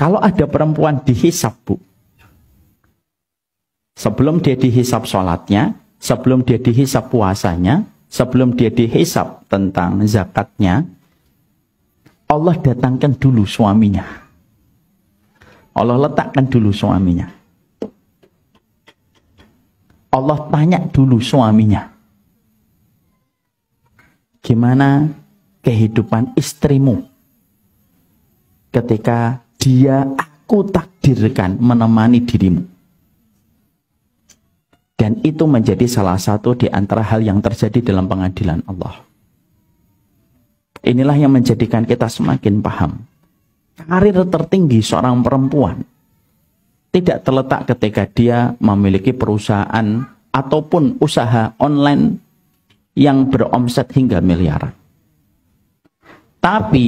Kalau ada perempuan dihisap, Bu. Sebelum dia dihisap sholatnya, sebelum dia dihisap puasanya, sebelum dia dihisap tentang zakatnya, Allah datangkan dulu suaminya. Allah letakkan dulu suaminya. Allah tanya dulu suaminya. Gimana kehidupan istrimu ketika dia aku takdirkan menemani dirimu. Dan itu menjadi salah satu di antara hal yang terjadi dalam pengadilan Allah. Inilah yang menjadikan kita semakin paham. Karir tertinggi seorang perempuan tidak terletak ketika dia memiliki perusahaan ataupun usaha online yang beromset hingga miliaran. Tapi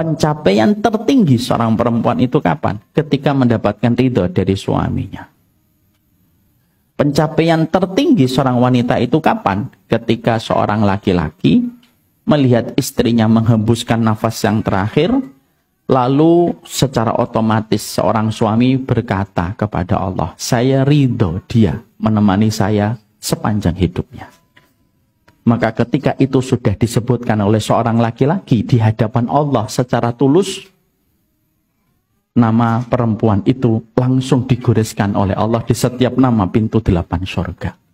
pencapaian tertinggi seorang perempuan itu kapan? Ketika mendapatkan ridho dari suaminya. Pencapaian tertinggi seorang wanita itu kapan? Ketika seorang laki-laki melihat istrinya menghembuskan nafas yang terakhir, lalu secara otomatis seorang suami berkata kepada Allah, saya ridho dia menemani saya sepanjang hidupnya. Maka ketika itu sudah disebutkan oleh seorang laki-laki di hadapan Allah secara tulus, nama perempuan itu langsung digoreskan oleh Allah di setiap nama pintu delapan surga.